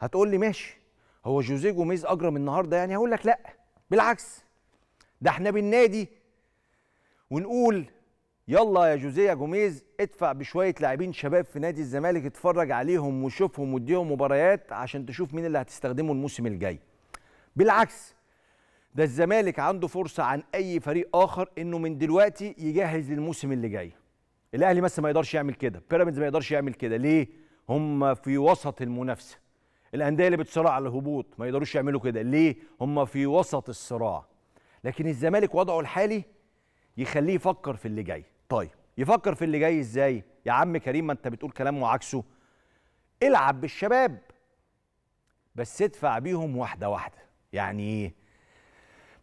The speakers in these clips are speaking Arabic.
هتقول لي ماشي هو جوزيه جوميز اجرم النهارده يعني هقول لك لا بالعكس ده احنا بالنادي ونقول يلا يا جوزيه جوميز ادفع بشويه لاعبين شباب في نادي الزمالك اتفرج عليهم وشوفهم واديهم مباريات عشان تشوف مين اللي هتستخدمه الموسم الجاي بالعكس ده الزمالك عنده فرصه عن اي فريق اخر انه من دلوقتي يجهز للموسم اللي جاي الاهلي مثلا ما يقدرش يعمل كده بيراميدز ما يقدرش يعمل كده ليه هم في وسط المنافسه الانديه اللي بتصارع على الهبوط ما يقدروش يعملوا كده ليه هم في وسط الصراع لكن الزمالك وضعه الحالي يخليه يفكر في اللي جاي طيب يفكر في اللي جاي ازاي يا عم كريم ما انت بتقول كلام وعكسه العب بالشباب بس ادفع بيهم واحده واحده يعني ايه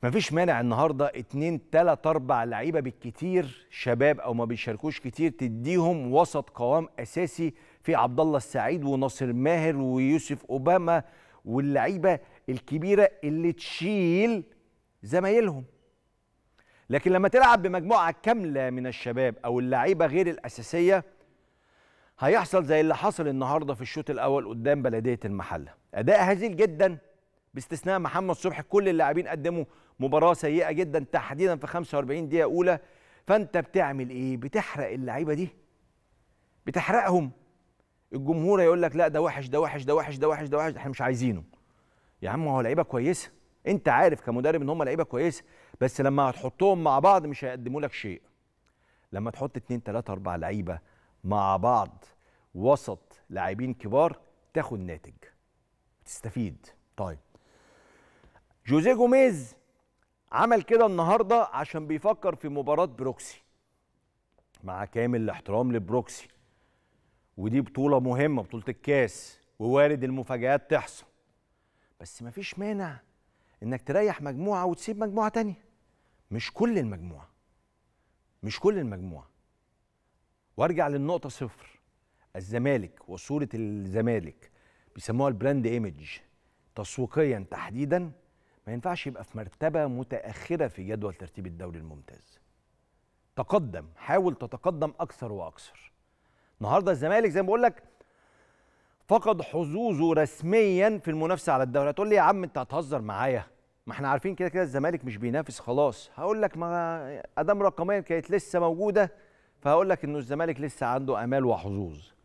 مفيش مانع النهارده اتنين تلات اربع لعيبه بالكتير شباب او ما بيشاركوش كتير تديهم وسط قوام اساسي في عبد الله السعيد وناصر ماهر ويوسف اوباما واللعيبه الكبيره اللي تشيل زمايلهم لكن لما تلعب بمجموعه كامله من الشباب او اللعيبه غير الاساسيه هيحصل زي اللي حصل النهارده في الشوط الاول قدام بلديه المحله اداء هزيل جدا باستثناء محمد صبحي كل اللاعبين قدموا مباراه سيئه جدا تحديدا في 45 دقيقه اولى فانت بتعمل ايه بتحرق اللعيبه دي بتحرقهم الجمهور هيقول لك لا ده وحش ده وحش ده وحش ده وحش ده وحش احنا مش عايزينه يا عم هو لعيبه كويسه انت عارف كمدرب ان هم لعيبه كويسه بس لما هتحطهم مع بعض مش هيقدموا لك شيء لما تحط 2 3 4 لعيبه مع بعض وسط لاعبين كبار تاخد ناتج تستفيد طيب جوزيه جوميز عمل كده النهارده عشان بيفكر في مباراه بروكسي مع كامل الاحترام لبروكسي ودي بطوله مهمه بطوله الكاس ووارد المفاجآت تحصل بس مفيش مانع انك تريح مجموعه وتسيب مجموعه تانية مش كل المجموعه مش كل المجموعه وارجع للنقطه صفر الزمالك وصوره الزمالك بيسموها البراند ايمج تسويقيا تحديدا ما ينفعش يبقى في مرتبة متأخرة في جدول ترتيب الدوري الممتاز تقدم حاول تتقدم أكثر وأكثر النهاردة الزمالك زي ما بقول لك فقد حظوظه رسميا في المنافسة على الدوري هتقول لي يا عم أنت هتهزر معايا ما احنا عارفين كده كده الزمالك مش بينافس خلاص هقول لك ما ادام رقميا كانت لسه موجوده فهقول لك انه الزمالك لسه عنده امال وحظوظ